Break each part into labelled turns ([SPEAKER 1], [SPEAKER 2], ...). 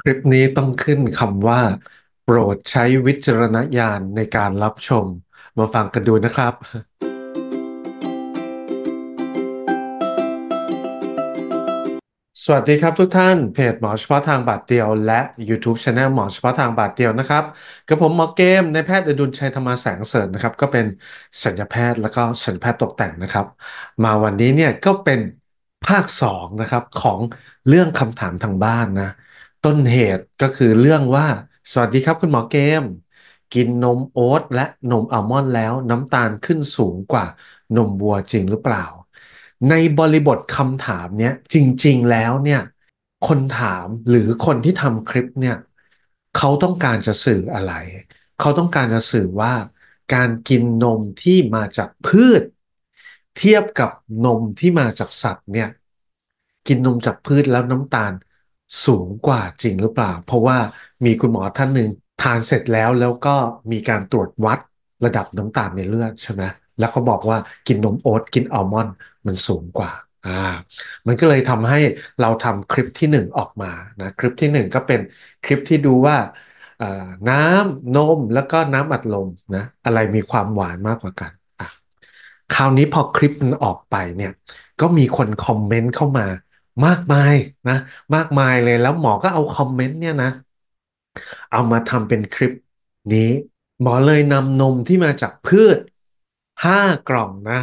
[SPEAKER 1] คลิปนี้ต้องขึ้นคำว่า โปรดใช้วิจารณญาณในการรับชม มาฟังกันดูนะครับ สวัสดีครับทุกท่านเพจหมอเฉพาะทางบาดเดียวและ YouTube c h anel หมอเฉพาะทางบาดเดียวนะครับกับผมหมอเกม ในแพทย์อดุลชัยธรรมแสงเสริญนะครับ ก็เป็นสัญญาแพทย์แล้วก็สัญญแพทย์ตกแต่งนะครับ มาวันนี้เนี่ย ก็เป็นภาค2นะครับของเรื่องคำถามทางบ้านนะต้นเหตุก็คือเรื่องว่า สวัสดีครับคุณหมอเกม กินนมโอ๊ตและนมอัลมอนด์แล้วน้ำตาลขึ้นสูงกว่า นมวัวจริงหรือเปล่า ในบริบทคำถามเนี้ยจริงๆแล้วเนี่ยคนถามหรือคนที่ทำคลิปเนี่ยเขาต้องการจะสื่ออะไร เขาต้องการจะสื่อว่าการกินนมที่มาจากพืช เทียบกับนมที่มาจากสัตว์เนี่ยกินนมจากพืชแล้วน้ำตาลสูงกว่าจริงหรือเปล่าเพราะว่ามีคุณหมอท่านหนึ่งทานเสร็จแล้วแล้วก็มีการตรวจวัดระดับน้ำตาลในเลือดใช่ไหมแล้วเขาบอกว่ากินนมโอ๊ตกินอัลมอนด์มันสูงกว่า อ่า มันก็เลยทำให้เราทำคลิปที่หนึ่งออกมานะคลิปที่หนึ่งก็เป็นคลิปที่ดูว่าน้ำนมแล้วก็น้ำอัดลมนะอะไรมีความหวานมากกว่ากันคราวนี้พอคลิปมันออกไปเนี่ยก็มีคนคอมเมนต์เข้ามามากมายนะ มากมายเลยแล้วหมอก็เอาคอมเมนต์เนี่ยนะ เอามาทำเป็นคลิปนี้หมอเลยนำนมที่มาจากพืชห้ากล่องนะ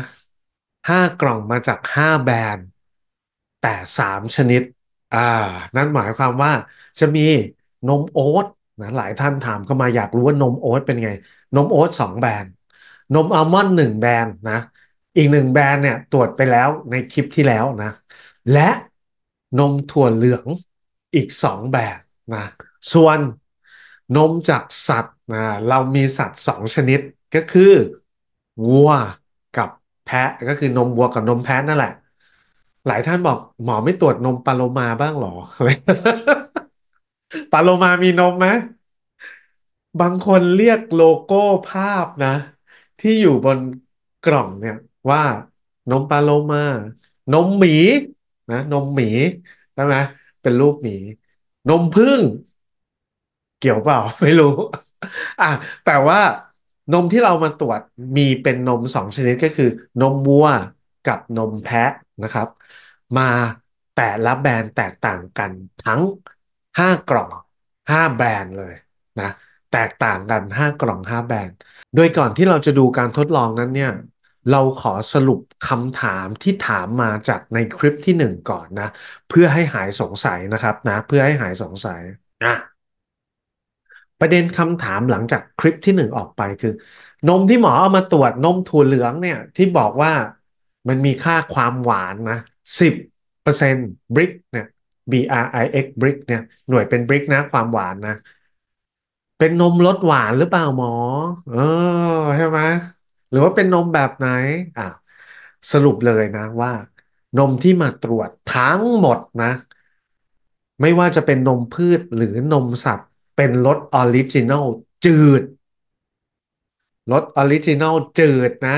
[SPEAKER 1] ห้ากล่องมาจากห้าแบรนด์ แต่สามชนิด อ่านั่นหมายความว่าจะมีนมโอ๊ตนะหลายท่านถามเข้ามาอยากรู้ว่านมโอ๊ตเป็นไงนมโอ๊ตสองแบรนด์ นมอัลมอนด์หนึ่งแบรนด์นะ อีกหนึ่งแบรนด์เนี่ย ตรวจไปแล้วในคลิปที่แล้วนะ และนมถั่วเหลืองอีกสองแบบนะ ส่วนนมจากสัตว์นะเรามีสัตว์สองชนิดก็คือวัวกับแพะก็คือนมวัวกับนมแพะนั่นแหละ หลายท่านบอกหมอไม่ตรวจนมปลาโลมาบ้างหรอปลาโลมามีนมไหมบางคนเรียกโลโก้ภาพนะ ที่อยู่บนกล่องเนี่ยว่านมปลาโลมา นมหมีนะนมหมีใช่ไหมเป็นรูปหมี นมพึ่งเกี่ยวเปล่าไม่รู้อ่ะแต่ว่านมที่เรามาตรวจมีเป็นนมสองชนิดก็คือ นมวัวกับนมแพะนะครับ มาแต่ละแบรนด์แตกต่างกันทั้งห้ากล่องห้าแบรนด์เลยนะ แตกต่างกันห้ากล่องห้าแบรนด์ โดยก่อนที่เราจะดูการทดลองนั้นเนี่ยเราขอสรุปคำถามที่ถามมาจากในคลิปที่หนึ่งก่อนนะ เพื่อให้หายสงสัยนะครับ นะ เพื่อให้หายสงสัยนะประเด็นคำถามหลังจากคลิปที่หนึ่งออกไปคือ นมที่หมอเอามาตรวจนมถั่วเหลืองเนี่ย ที่บอกว่ามันมีค่าความหวานนะสิบเปอร์เซ็นต์บริกเนี่ย B R I X บริกเนี่ยหน่วยเป็นบริกนะ ความหวานนะ เป็นนมรสหวานหรือเปล่าหมอ เออใช่ไหมหรือว่าเป็นนมแบบไหนอ่ะสรุปเลยนะว่า นมที่มาตรวจทั้งหมดนะ ไม่ว่าจะเป็นนมพืชหรือนมสัตว์เป็นรสออริจินัลจืดรสออริจินัลจืดนะ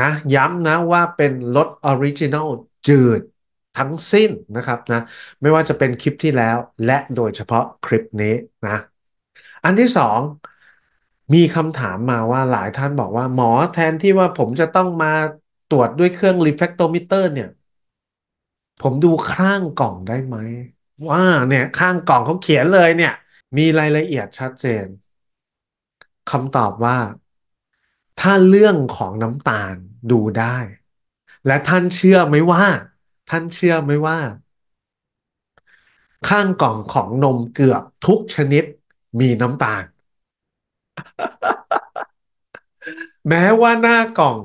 [SPEAKER 1] นะย้ำนะว่าเป็นรสออริจินัลจืดทั้งสิ้นนะครับนะไม่ว่าจะเป็นคลิปที่แล้ว และโดยเฉพาะคลิปนี้นะ อันที่สองมีคำถามมาว่าหลายท่านบอกว่า หมอแทนที่ว่าผมจะต้องมาตรวจด้วยเครื่องรีเฟกโตมิเตอร์ เนี่ย ผมดูข้างกล่องได้ไหมว่าเนี่ยข้างกล่องเขาเขียนเลยเนี่ย มีรายละเอียดชัดเจนคำตอบว่าถ้าเรื่องของน้ำตาลดูได้ และท่านเชื่อไหมว่า ท่านเชื่อไหมว่า ข้างกล่องของนมเกือบ ทุกชนิดมีน้ำตาลแม้ว่าหน้ากล่อง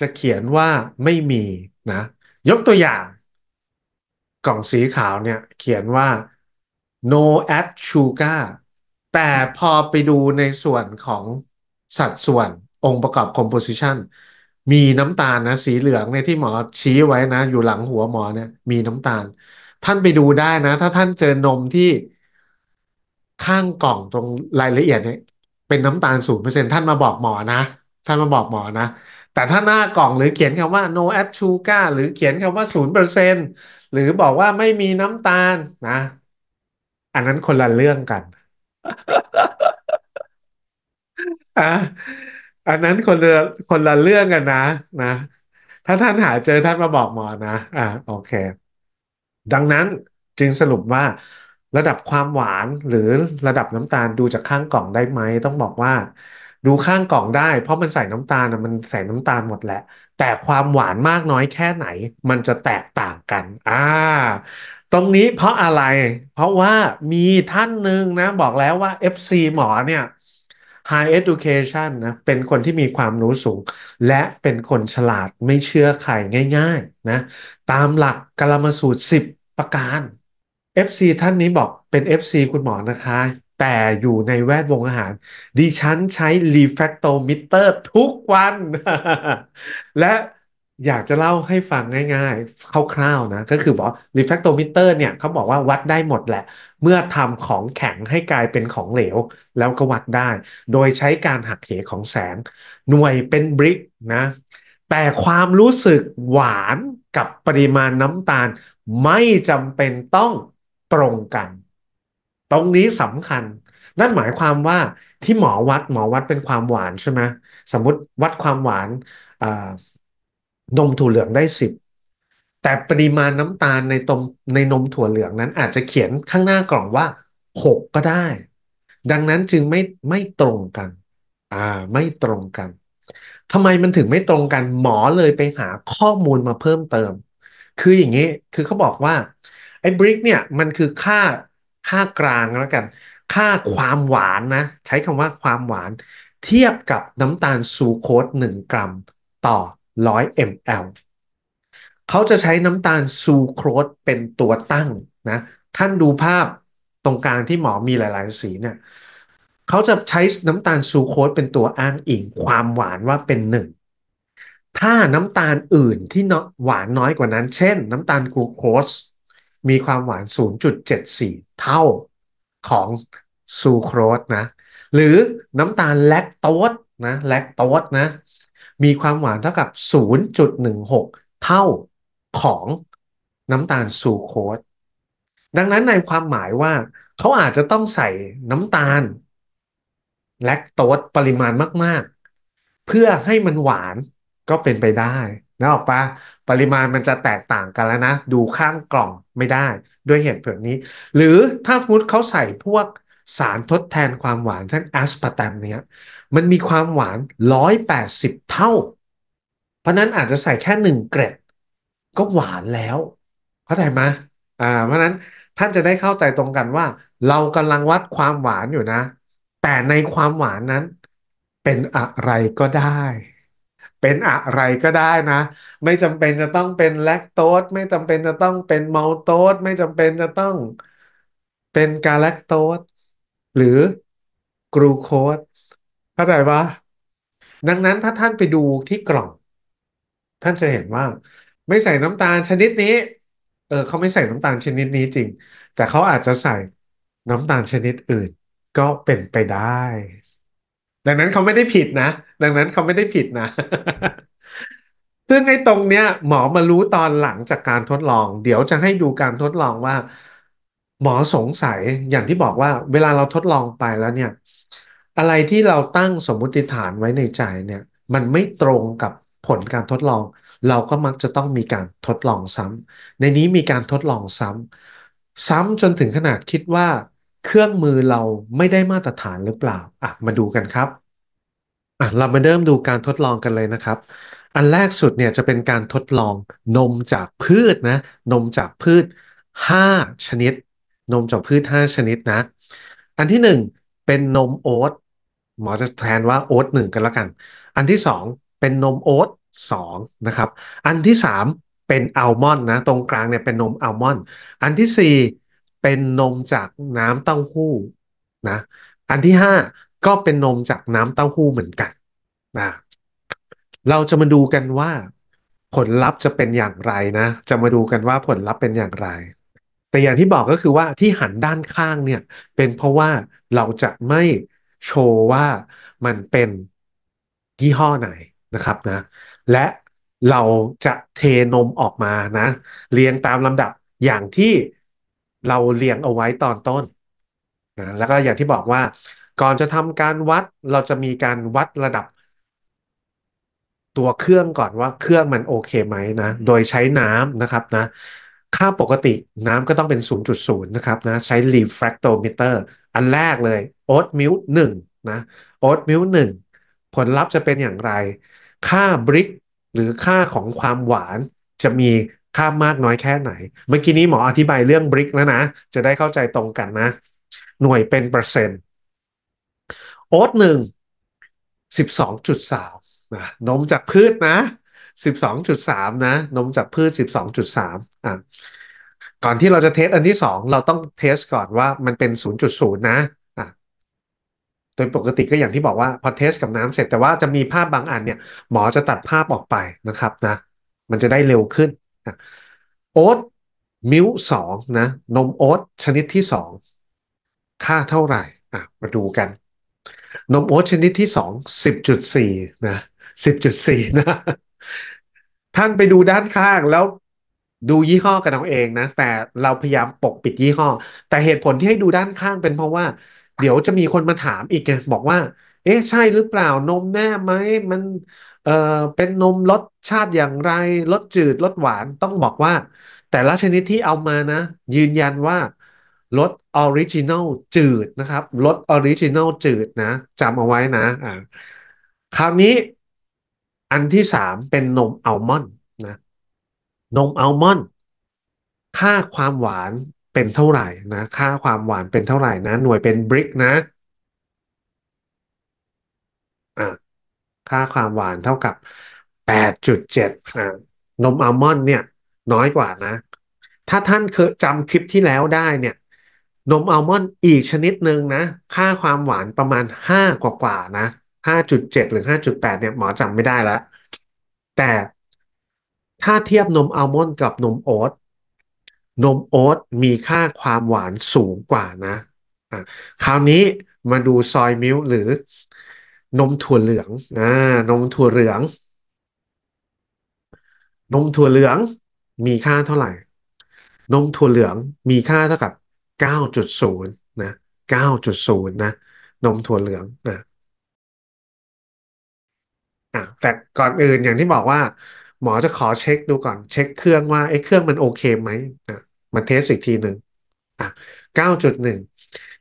[SPEAKER 1] จะเขียนว่าไม่มีนะ ยกตัวอย่าง กล่องสีขาวเนี่ย เขียนว่า no add sugar แต่พอไปดูในส่วนของสัดส่วน องค์ประกอบ composition มีน้ำตาลนะ สีเหลืองในที่หมอชี้ไว้นะ อยู่หลังหัวหมอเนี่ย มีน้ำตาล ท่านไปดูได้นะ ถ้าท่านเจอนมที่ ข้างกล่องตรงรายละเอียดเนี่ยเป็นน้ำตาลศูนย์เปอร์เซ็นท่านมาบอกหมอนะ ท่านมาบอกหมอนะ แต่ถ้าหน้ากล่องหรือเขียนคำว่า no add sugar หรือเขียนคำว่าศูนย์เปอร์เซ็นหรือบอกว่าไม่มีน้ำตาลนะ อันนั้นคนละเรื่องกันอ่ะอันนั้นคนละคนละเรื่องกันนะนะถ้าท่านหาเจอท่านมาบอกหมอนะอ่าโอเค ดังนั้นจึงสรุปว่าระดับความหวานหรือระดับน้ำตาลดูจากข้างกล่องได้ไหมต้องบอกว่า ดูข้างกล่องได้ เพราะมันใส่น้ำตาลมันใส่น้ำตาลหมดแหละแต่ความหวานมากน้อยแค่ไหนมันจะแตกต่างกันอ่าตรงนี้เพราะอะไร เพราะว่ามีท่านหนึ่งนะ บอกแล้วว่า FC หมอเนี่ย High Education นะเป็นคนที่มีความรู้สูง และเป็นคนฉลาดไม่เชื่อใครง่ายๆนะตามหลักกลมสูตร10ประการ FC ท่านนี้บอกเป็น FC คุณหมอนะคะ แต่อยู่ในแวดวงอาหารดิฉันใช้ร e แฟกโตมิเตอร์ทุกวัน และอยากจะเล่าให้ฟังง่ายๆคร่าวๆนะ ก็คือบอกร e แฟกโตมิเตอร์เนี่ยเขาบอกว่าวัดได้หมดแหละ เมื่อทำของแข็งให้กลายเป็นของเหลวแล้วก็วัดได้ โดยใช้การหักเหของแสงหน่วยเป็นบริกนะ แต่ความรู้สึกหวานกับปริมาณน้ำตาลไม่จำเป็นต้องตรงกัน ตรงนี้สำคัญ นั่นหมายความว่าที่หมอวัดหมอวัดเป็นความหวานใช่ไหมสมมติวัดความหวาน นมถั่วเหลืองได้สิบแต่ปริมาณน้ำตาลในตมในนมถั่วเหลืองนั้นอาจจะเขียนข้างหน้ากล่องว่าหกก็ได้ ดังนั้นจึงไม่ไม่ตรงกันอ่าไม่ตรงกันทำไมมันถึงไม่ตรงกันหมอเลยไปหาข้อมูลมาเพิ่มเติม คืออย่างนี้ คือเขาบอกว่าไอ้บริกเนี่ยมันคือค่าค่ากลางแล้วกัน ค่าความหวานนะใช้คำว่าความหวานเทียบกับน้ำตาลซูโคส1กรัมต่อ 100 ml เขาจะใช้น้ำตาลซูโคสเป็นตัวตั้งนะท่านดูภาพตรงกลางที่หมอมีหลายๆสีเนี่ยเขาจะใช้น้ำตาลซูโคสเป็นตัวอ้างอิง ความหวานว่าเป็นหนึ่งถ้าน้ำตาลอื่นที่หวานน้อยกว่านั้น เช่นน้ำตาลกลูโคสมีความหวาน 0.74 เท่าของซูโครสนะ หรือน้ำตาลแลคโตสนะแลคโตสนะ มีความหวานเท่ากับ 0.16 เท่าของน้ำตาลซูโครส ดังนั้นในความหมายว่า เขาอาจจะต้องใส่น้ำตาลแลคโตสปริมาณมากๆ เพื่อให้มันหวานก็เป็นไปได้นะออกปะปริมาณมันจะแตกต่างกันแล้วนะ ดูข้างกล่องไม่ได้ด้วยเหตุผลนี้ หรือถ้าสมมติเขาใส่พวกสารทดแทนความหวานเช่นแอสปาร์ตมเนี่ย มันมีความหวาน 180 เท่า เพราะนั้นอาจจะใส่แค่หนึ่งเกรดก็หวานแล้วเข้าใจไหมอ่าเพราะนั้นท่านจะได้เข้าใจตรงกันว่า เรากำลังวัดความหวานอยู่นะ แต่ในความหวานนั้นเป็นอะไรก็ได้เป็นอะไรก็ได้นะ ไม่จำเป็นจะต้องเป็นแลคโตสไม่จำเป็นจะต้องเป็นมัลโตสไม่จำเป็นจะต้อง เป็นกาแลคโตสหรือกรูโคสเข้าใจปะดังนั้นถ้าท่านไปดูที่กล่อง ท่านจะเห็นว่าไม่ใส่น้ำตาลชนิดนี้ เออเขาไม่ใส่น้ำตาลชนิดนี้จริง แต่เขาอาจจะใส่น้ำตาลชนิดอื่น ก็เป็นไปได้ดังนั้นเขาไม่ได้ผิดนะ ดังนั้นเขาไม่ได้ผิดนะ ซึ่งไอ้ตรงเนี้ย หมอมารู้ตอนหลังจากการทดลอง เดี๋ยวจะให้ดูการทดลองว่า หมอสงสัยอย่างที่บอกว่า เวลาเราทดลองไปแล้วเนี่ย อะไรที่เราตั้งสมมติฐานไว้ในใจเนี่ย มันไม่ตรงกับผลการทดลอง เราก็มักจะต้องมีการทดลองซ้ำ ในนี้มีการทดลองซ้ำซ้ำจนถึงขนาดคิดว่าเครื่องมือเราไม่ได้มาตรฐานหรือเปล่าอ่ะมาดูกันครับอ่ะเรามาเริ่มดูการทดลองกันเลยนะครับ อันแรกสุดเนี่ยจะเป็นการทดลองนมจากพืชนะ นมจากพืช 5 ชนิด นมจากพืช 5 ชนิดนะ อันที่ 1 เป็นนมโอ๊ตหมอจะแทนว่าโอ๊ตหนึ่งกันละกัน อันที่ 2 เป็นนมโอ๊ตสองนะครับ อันที่ 3 เป็นอัลมอนด์นะ ตรงกลางเนี่ยเป็นนมอัลมอนด์ อันที่4เป็นนมจากน้ำเต้าหู้นะอันที่ห้าก็เป็นนมจากน้ำเต้าหู้เหมือนกันนะเราจะมาดูกันว่าผลลัพธ์จะเป็นอย่างไรนะ จะมาดูกันว่าผลลัพธ์เป็นอย่างไร แต่อย่างที่บอกก็คือว่าที่หันด้านข้างเนี่ยเป็นเพราะว่าเราจะไม่โชว์ว่ามันเป็นยี่ห้อไหนนะครับนะและเราจะเทนมออกมานะ เรียงตามลำดับอย่างที่เราเรียงเอาไว้ตอนต้นนะ แล้วก็อย่างที่บอกว่าก่อนจะทำการวัดเราจะมีการวัดระดับตัวเครื่องก่อนว่าเครื่องมันโอเคไหมนะ โดยใช้น้ำนะครับนะ ค่าปกติน้ำก็ต้องเป็น 0.0นะครับนะใช้ refractometer อันแรกเลยโอ๊ตมิลหนึ่งนะโอ๊ตมิลหนึ่งผลลัพธ์จะเป็นอย่างไร ค่าบริกหรือค่าของความหวานจะมีข้ามมากน้อยแค่ไหน เมื่อกี้นี้หมออธิบายเรื่องบริกแล้วนะ จะได้เข้าใจตรงกันนะ หน่วยเป็นเปอร์เซ็นต์ โอ๊ตหนึ่งสิบสองจุดสามนะ นมจากพืชนะสิบสองจุดสามนะ นมจากพืชสิบสองจุดสามอ่ะ ก่อนที่เราจะเทสอันที่สอง เราต้องเทสก่อนว่ามันเป็นศูนย์จุดศูนย์นะโดยปกติก็อย่างที่บอกว่า พอเทสกับน้ำเสร็จ แต่ว่าจะมีภาพบางอันเนี่ย หมอจะตัดภาพออกไปนะครับนะ มันจะได้เร็วขึ้นโอ๊ตมิ้วสองนะ นมโอ๊ตชนิดที่สองค่าเท่าไหร่อ่ะมาดูกัน นมโอ๊ตชนิดที่สองสิบจุดสี่นะสิบจุดสี่นะท่านไปดูด้านข้างแล้วดูยี่ห้อกันเอาเองนะ แต่เราพยายามปกปิดยี่ห้อ แต่เหตุผลที่ให้ดูด้านข้างเป็นเพราะว่า เดี๋ยวจะมีคนมาถามอีกไงบอกว่า เอ๊ะใช่หรือเปล่า นมแน่ไหมมันเอ่อเป็นนมรสชาติอย่างไร รสจืด รสหวานต้องบอกว่า แต่ละชนิดที่เอามานะ ยืนยันว่า รสออริจินัลจืดนะครับรสออริจินัลจืดนะจำเอาไว้นะอ่าคราวนี้อันที่สามเป็นนมอัลมอนด์นะนมอัลมอนด์ค่าความหวานเป็นเท่าไหร่นะค่าความหวานเป็นเท่าไหร่นะหน่วยเป็นบริกนะค่าความหวานเท่ากับ 8.7่นมอัลมอนด์เนี่ยน้อยกว่านะ ถ้าท่านเคยจำคลิปที่แล้วได้เนี่ย นมอัลมอนด์อีกชนิดหนึ่งนะ ค่าความหวานประมาณ 5 กว่ากว่านะ5.7 หรือ 5.8เนี่ยหมอจำไม่ได้ละแต่ถ้าเทียบนมอัลมอนด์กับนมโอ๊ตนมโอ๊ตมีค่าความหวานสูงกว่านะะคราวนี้มาดูซอยมิลหรือนมถั่วเหลืองอ่านมถั่วเหลือง นมถั่วเหลือง มีค่าเท่าไหร่ นมถั่วเหลืองมีค่าเท่ากับ 9.0นะ9.0นะ นมถั่วเหลืองนะแต่ก่อนอื่นอย่างที่บอกว่า หมอจะขอเช็คดูก่อนเช็คเครื่องว่าไอ้เครื่องมันโอเคไหม มาเทสอีกทีหนึ่งอ่ะ9.1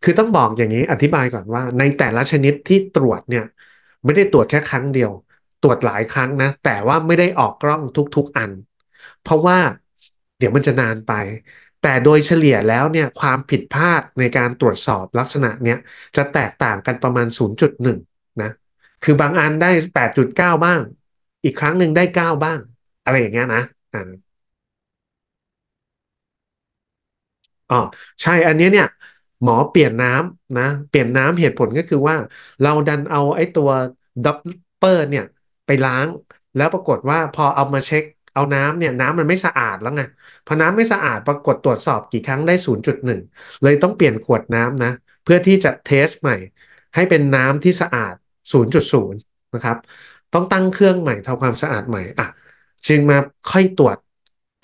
[SPEAKER 1] คือต้องบอกอย่างนี้อธิบายก่อนว่า ในแต่ละชนิดที่ตรวจเนี่ยไม่ได้ตรวจแค่ครั้งเดียว ตรวจหลายครั้งนะ แต่ว่าไม่ได้ออกกล้องทุกๆอัน เพราะว่าเดี๋ยวมันจะนานไป แต่โดยเฉลี่ยแล้วเนี่ยความผิดพลาดในการตรวจสอบลักษณะเนี่ยจะแตกต่างกันประมาณ 0.1 นะ คือบางอันได้ 8.9 บ้าง อีกครั้งหนึ่งได้ 9 บ้าง อะไรอย่างเงี้ยนะออ๋อใช่อันนี้เนี่ยหมอเปลี่ยนน้ำนะ เปลี่ยนน้ำเหตุผลก็คือว่า เราดันเอาไอ้ตัวดับเปอร์เนี่ยไปล้างแล้วปรากฏว่าพอเอามาเช็คเอาน้ำเนี่ยน้ำมันไม่สะอาดแล้วไงพอน้ำไม่สะอาดปรากฏตรวจสอบกี่ครั้งได้ 0.1 เลยต้องเปลี่ยนขวดน้ำนะ เพื่อที่จะเทสใหม่ ให้เป็นน้ำที่สะอาด0.0นะครับต้องตั้งเครื่องใหม่ทำความสะอาดใหม่อ่ะจึงมาค่อยตรวจ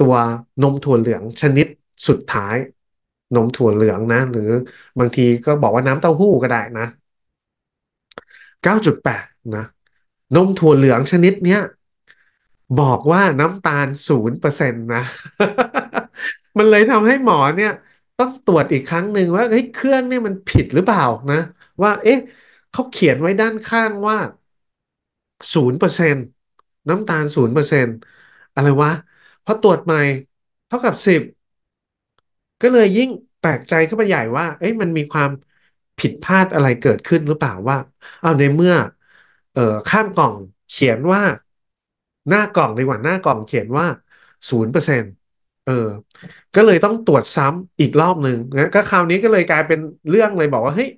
[SPEAKER 1] ตัวนมถั่วเหลืองชนิดสุดท้ายนมถั่วเหลืองนะหรือ บางทีก็บอกว่าน้ำเต้าหู้ก็ได้นะ 9.8 นะนมถั่วเหลืองชนิดเนี้ยบอกว่าน้ำตาลศูนเปอร์เซ็นตนะ มันเลยทำให้หมอเนี่ย ต้องตรวจอีกครั้งหนึ่งว่าเฮ้ยเครื่องเนี่ยมันผิดหรือเปล่านะ ว่า เอ๊ะเขาเขียนไว้ด้านข้างว่าศูนย์เปอร์เซ็นน้ำตาลศูนย์เปอร์เซ็นอะไรวะพอตรวจใหม่เท่ากับสิบก็เลยยิ่งแปลกใจเข้าไปใหญ่ว่า เอ้ย มันมีความผิดพลาดอะไรเกิดขึ้นหรือเปล่าว่า เอาในเมื่อ เอ่อข้ามกล่องเขียนว่า หน้ากล่องดีกว่าหน้ากล่องเขียนว่าศูนย์เปอร์เซ็นต์เออ ก็เลยต้องตรวจซ้ำอีกรอบหนึ่งนะ ก็คราวนี้ก็เลยกลายเป็นเรื่องเลยบอกว่า เฮ้ย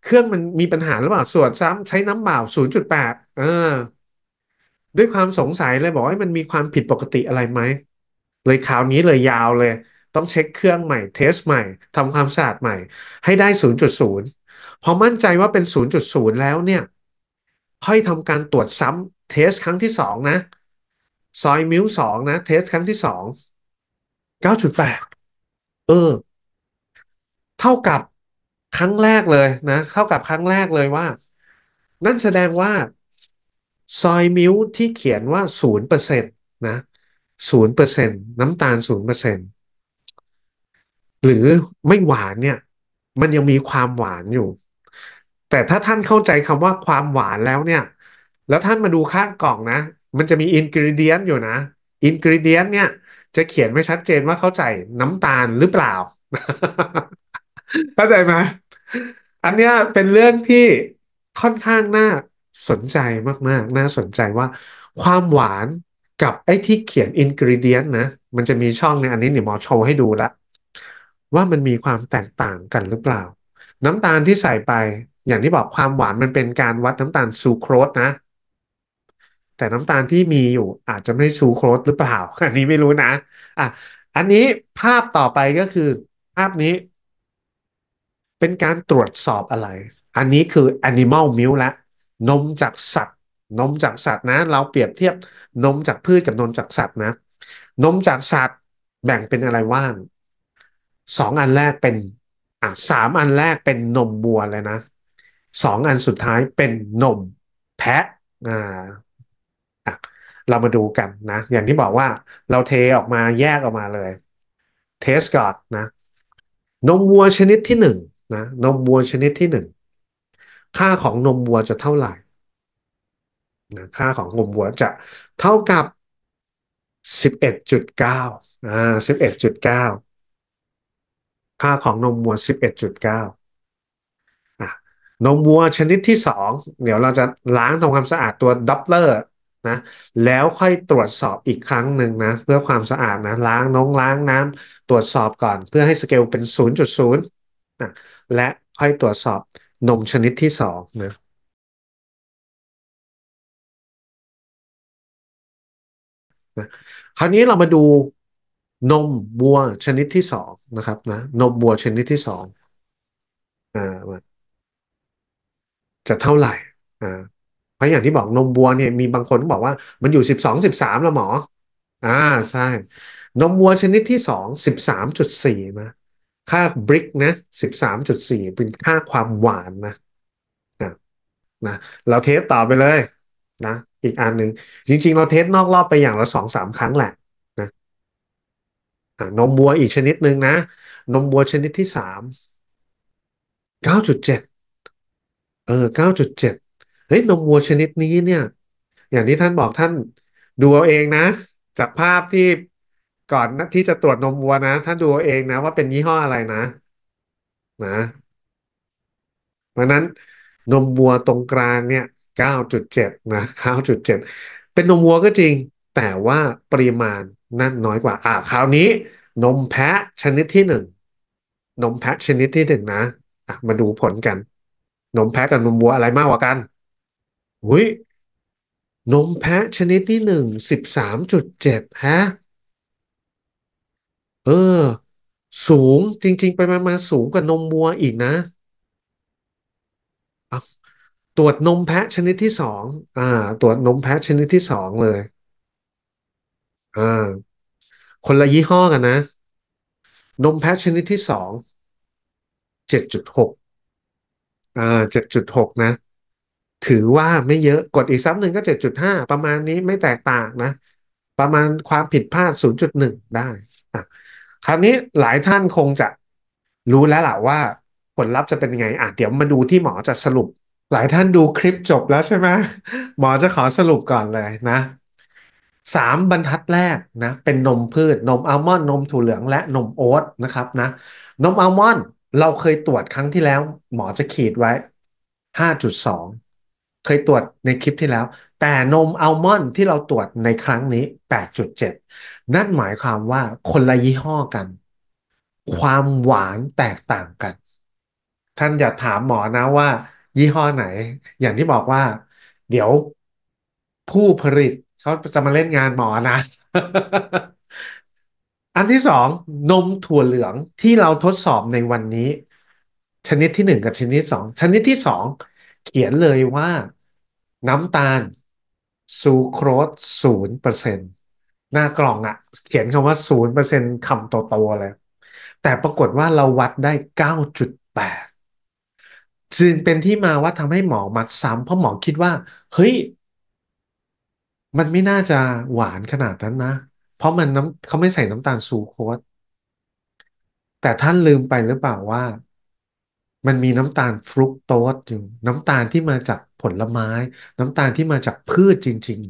[SPEAKER 1] เครื่องมันมีปัญหาหรือเปล่าตรวจซ้ำใช้น้ำเปล่าศูนย์จุดแปดเออ ด้วยความสงสัยเลยบอกว่ามันมีความผิดปกติอะไรไหม เลยคราวนี้เลยยาวเลยต้องเช็คเครื่องใหม่ เทสใหม่ทำความสะอาดใหม่ ให้ได้ 0.0 พอมั่นใจว่าเป็น0.0แล้วเนี่ย ค่อยทำการตรวจซ้ำเทสครั้งที่สองนะ ซอยมิวสองนะ เทสครั้งที่สอง9.8เออ เท่ากับครั้งแรกเลยนะ เท่ากับครั้งแรกเลยว่า นั่นแสดงว่า ซอยมิวที่เขียนว่า 0%นะ0%น้ำตาล 0%หรือไม่หวานเนี่ย มันยังมีความหวานอยู่ แต่ถ้าท่านเข้าใจคำว่าความหวานแล้วเนี่ย แล้วท่านมาดูข้างกล่องนะมันจะมีอินกิริเดียนอยู่นะอินกิริเดียนเนี่ย จะเขียนไม่ชัดเจนว่าเข้าใจน้ำตาลหรือเปล่า เข้าใจไหมอันนี้เป็นเรื่องที่ค่อนข้างน่าสนใจมากๆ น่าสนใจว่า ความหวานกับไอ้ที่เขียนอินกิริเดียนนะมันจะมีช่องในอันนี้เดี๋ยวหมอโชว์ให้ดูละว่ามันมีความแตกต่างกันหรือเปล่า น้ำตาลที่ใส่ไปอย่างที่บอกความหวานมันเป็นการวัดน้ำตาลซูโครสนะ แต่น้ำตาลที่มีอยู่อาจจะไม่ซูโครสหรือเปล่าอันนี้ไม่รู้นะอ่ะอันนี้ภาพต่อไปก็คือภาพนี้ เป็นการตรวจสอบอะไร อันนี้คือ Animal Milk ละนมจากสัตว์นมจากสัตว์นะเราเปรียบเทียบนมจากพืชกับนมจากสัตว์นะนมจากสัตว์แบ่งเป็นอะไรว่างสองอันแรกเป็นอ่าสามอันแรกเป็นนมวัวเลยนะสองอันสุดท้ายเป็นนม แพะอ่าเรามาดูกันนะอย่างที่บอกว่าเราเทออกมาแยกออกมาเลย เทสก่อนนะนมวัวชนิดที่หนึ่งนะนมวัวชนิดที่หนึ่งค่าของนมวัวจะเท่าไหร่นะค่าของนมวัวจะเท่ากับ 11.9อ่า11.9ค่าของนมวัว11.9นะนมวัวชนิดที่ 2 เดี๋ยวเราจะล้างทำความสะอาดตัวดับเลอร์นะ แล้วค่อยตรวจสอบอีกครั้งหนึ่งนะเพื่อความสะอาดนะล้างน้องล้างน้ำตรวจสอบก่อน เพื่อให้สเกลเป็น 0.0นะและค่อยตรวจสอบนมชนิดที่ 2นะนะคราวนี้เรามาดูนมวัวชนิดที่สองนะครับนะนมวัวชนิดที่สองอจะเท่าไหร่อ่าเพราะอย่างที่บอกนมวัวเนี่ยมีบางคนบอกว่ามันอยู่สิบสองสิบสามละหมอ อ่า ใช่ นมวัวชนิดที่สองสิบสามจุดสี่นะ ค่าบริกนะสิบสามจุดสี่เป็นค่าความหวานนะนะนะเราเทสต่อไปเลยนะอีกอันหนึ่ง จริงๆ เราเทสนอกรอบไปอย่างละสองสามครั้งแหละนมวัวอีกชนิดหนึ่งนะนมวัวชนิดที่สามเก้าจุดเจ็ดเออเก้าจุดเจ็ดเฮ้ยนมวัวชนิดนี้เนี่ย อย่างที่ท่านบอกท่านดูเอาเองนะ จากภาพที่ก่อนที่จะตรวจนมวัวนะท่านดูเอาเองนะว่าเป็นยี่ห้ออะไรนะนะ เพราะนั้นนมวัวตรงกลางเนี่ยเก้าจุดเจ็ดนะเก้าจุดเจ็ดเป็นนมวัวก็จริง แต่ว่าปริมาณนั่นน้อยกว่า อ่าคราวนี้ นมแพะชนิดที่หนึ่ง นมแพะชนิดที่หนึ่งนะอ่ะ มาดูผลกัน นมแพะกับนมวัวอะไรมากกว่ากันหุ้ยนมแพะชนิดที่หนึ่งสิบสามจุดเจ็ดฮะ เออสูงจริง ๆ ไปมามาสูงกว่านมวัวอีกนะตรวจนมแพะชนิดที่สองอ่าตรวจนมแพะชนิดที่สองเลยอ่าคนละยี่ห้อกันนะนมแพชชนิดที่สองเจ็ดจุดหกอ่าเจ็ดจุดหกนะ ถือว่าไม่เยอะกดอีกซ้ำหนึ่งก็เจ็ดจุดห้าประมาณนี้ไม่แตกต่างนะ ประมาณความผิดพลาดศูนย์จุดหนึ่งได้ อ่ะ คราวนี้หลายท่านคงจะรู้แล้วล่ะว่าผลลัพธ์จะเป็นไงอ่ะเดี๋ยวมาดูที่หมอจะสรุป หลายท่านดูคลิปจบแล้วใช่ไหมหมอจะขอสรุปก่อนเลยนะสามบรรทัดแรกนะเป็นนมพืช นมอัลมอนด์นมถั่วเหลืองและนมโอ๊ตนะครับนะ นมอัลมอนด์เราเคยตรวจครั้งที่แล้ว หมอจะขีดไว้ห้าจุดสองเคยตรวจในคลิปที่แล้ว แต่นมอัลมอนด์ที่เราตรวจในครั้งนี้แปดจุดเจ็ดนั่นหมายความว่าคนละยี่ห้อกัน ความหวานแตกต่างกัน ท่านอย่าถามหมอนะว่า ยี่ห้อไหน อย่างที่บอกว่า เดี๋ยวผู้ผลิตเขาจะมาเล่นงานหมอนะอันที่สอง นมถั่วเหลืองที่เราทดสอบในวันนี้ ชนิดที่หนึ่งกับชนิดสองชนิดที่สอง เขียนเลยว่า น้ำตาลซูโครสศูนย์เปอร์เซ็นต์หน้ากล่องอะเขียนคำว่าศูนย์เปอร์เซ็นต์คำโตๆเลย แต่ปรากฏว่าเราวัดได้เก้าจุดแปดจึงเป็นที่มาว่าทำให้หมอมัดซ้ำเพราะหมอคิดว่า เฮ้ยมันไม่น่าจะหวานขนาดนั้นนะ เพราะมันน้ำเขาไม่ใส่น้ำตาลซูโคสแต่ท่านลืมไปหรือเปล่าว่า มันมีน้ำตาลฟรุกโตสอยู่ น้ำตาลที่มาจากผลไม้ น้ำตาลที่มาจากพืชจริง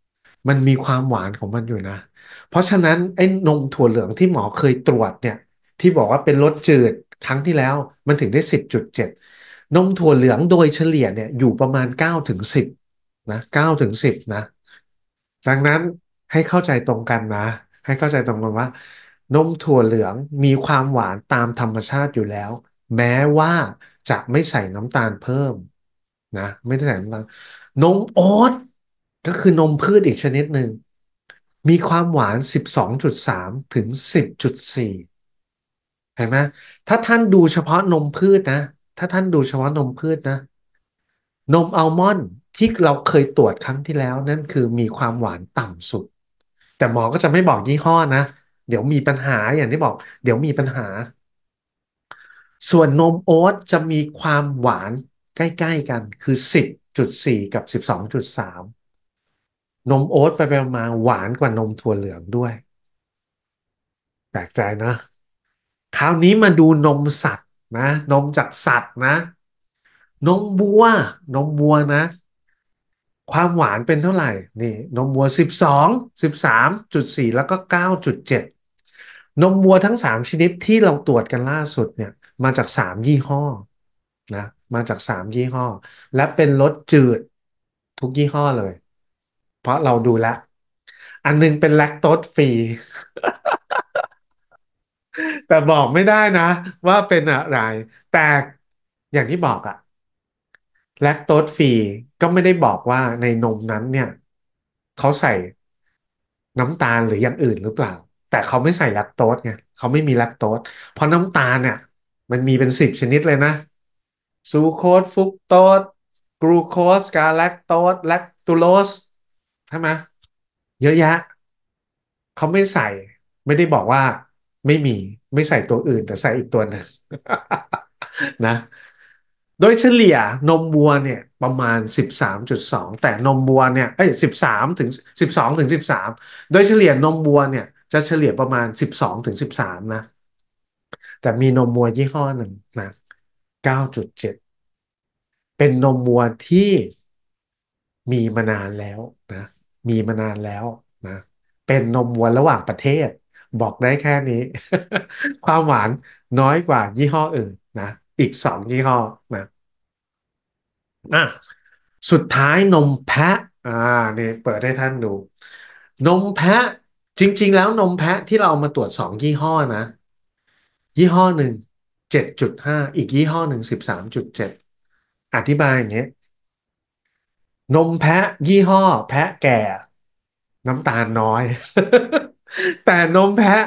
[SPEAKER 1] ๆ มันมีความหวานของมันอยู่นะ เพราะฉะนั้นไอ้นมถั่วเหลืองที่หมอเคยตรวจเนี่ย ที่บอกว่าเป็นรสจืดครั้งที่แล้ว มันถึงได้สิบจุดเจ็ดนมถั่วเหลืองโดยเฉลี่ยเนี่ยอยู่ประมาณเก้าถึงสิบนะเก้าถึงสิบนะดังนั้นให้เข้าใจตรงกันนะ ให้เข้าใจตรงกันว่านมถั่วเหลืองมีความหวานตามธรรมชาติอยู่แล้ว แม้ว่าจะไม่ใส่น้ำตาลเพิ่มนะ ไม่ได้ใส่น้ำตาลนมโอ๊ตก็คือนมพืชอีกชนิดหนึ่ง มีความหวาน 12.3 ถึง 10.4เห็นไหมถ้าท่านดูเฉพาะนมพืชนะ ถ้าท่านดูเฉพาะนมพืชนะ นมอัลมอนด์ที่เราเคยตรวจครั้งที่แล้วนั่นคือมีความหวานต่ำสุด แต่หมอก็จะไม่บอกยี่ห้อนะ เดี๋ยวมีปัญหาอย่างที่บอก เดี๋ยวมีปัญหา ส่วนนมโอ๊ตจะมีความหวานใกล้ ๆกันคือ 10.4 กับ 12.3 นมโอ๊ตไปไปมาหวานกว่านมถั่วเหลืองด้วย แปลกใจนะคราวนี้มาดูนมสัตว์ นะ นมจากสัตว์นะ นมบัวนมบัวนะความหวานเป็นเท่าไหร่ นี่นมวัว 12 13.4 แล้วก็ 9.7นมวัวทั้ง 3ชนิดที่เราตรวจกันล่าสุดเนี่ย มาจาก 3 ยี่ห้อนะมาจาก 3 ยี่ห้อ และเป็นรสจืดทุกยี่ห้อเลย เพราะเราดูแลอันนึงเป็นแลคโตสฟรีแต่บอกไม่ได้นะว่าเป็นอะไร แต่อย่างที่บอกอะแลคโตสฟรีก็ไม่ได้บอกว่าในนมนั้นเนี่ย เขาใส่น้ำตาลหรืออย่างอื่นหรือเปล่า แต่เขาไม่ใส่แลคโตสไงเขาไม่มีแลคโตสเพราะน้ำตาลเนี่ย มันมีเป็นสิบชนิดเลยนะซูโคสฟุกโตสกรูโคสกาแลคโตสแลคตูโลสใช่ไหมเยอะแยะ เขาไม่ใส่ ไม่ได้บอกว่าไม่มีไม่ใส่ตัวอื่นแต่ใส่อีกตัวหนึ่งนะโดยเฉลี่ยนมวัวเนี่ยประมาณ13.2แต่นมวัวเนี่ยเอ้ย13ถึง12ถึง13โดยเฉลี่ยนมวัวเนี่ย จะเฉลี่ยประมาณ 12ถึง13นะแต่มีนมวัวยี่ห้อหนึ่งนะ9.7 เป็นนมวัวที่มีมานานแล้วนะ มีมานานแล้วนะเป็นนมวัวระหว่างประเทศ บอกได้แค่นี้ ความหวานน้อยกว่ายี่ห้ออื่นนะอีกสองยี่ห้อนะอ่ะสุดท้ายนมแพะ อ่านี่เปิดให้ท่านดู นมแพะจริง ๆ แล้วนมแพะที่เราเอามาตรวจสองยี่ห้อนะ ยี่ห้อหนึ่งเจ็ดจุดห้าอีกยี่ห้อหนึ่งสิบสามจุดเจ็ดอธิบายอย่างเงี้ยนมแพะยี่ห้อ แพะแก่ น้ำตาลน้อย แต่นมแพะ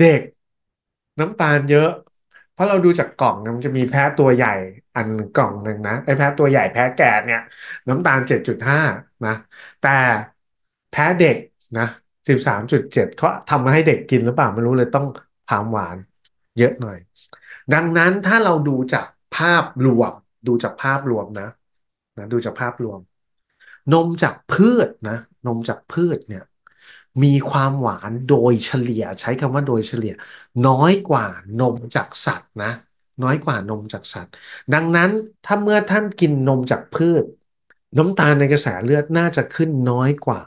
[SPEAKER 1] เด็ก น้ำตาลเยอะเพราะเราดูจากกล่องมันจะมีแพ้ตัวใหญ่อันกล่องหนึ่งนะไอแพ้ตัวใหญ่แพ้แก่เนี่ย น้ำตาลเจ็ดจุดห้านะ แต่แพ้เด็กนะสิบสามจุดเจ็ดเขาทำมาให้เด็กกินหรือเปล่าไม่รู้เลยต้องความหวานเยอะหน่อย ดังนั้นถ้าเราดูจากภาพรวมดูจากภาพรวมนะนะ ดูจากภาพรวม นมจากพืชนะ นมจากพืชเนี่ยมีความหวานโดยเฉลี่ยใช้คำว่าโดยเฉลี่ยน้อยกว่านมจากสัตว์นะ น้อยกว่านมจากสัตว์ ดังนั้นถ้าเมื่อท่านกินนมจากพืช น้ำตาลในกระแสเลือดน่าจะขึ้นน้อยกว่า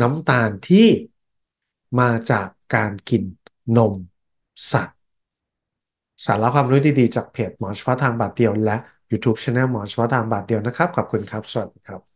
[SPEAKER 1] น้ำตาลที่มาจากการกินนมสัตว์ สาระความรู้ดีๆจากเพจหมอเฉพาะทางบาดเดียวและ YouTube Channel หมอเฉพาะทางบาดเดียวนะครับ ขอบคุณครับสวัสดีครับ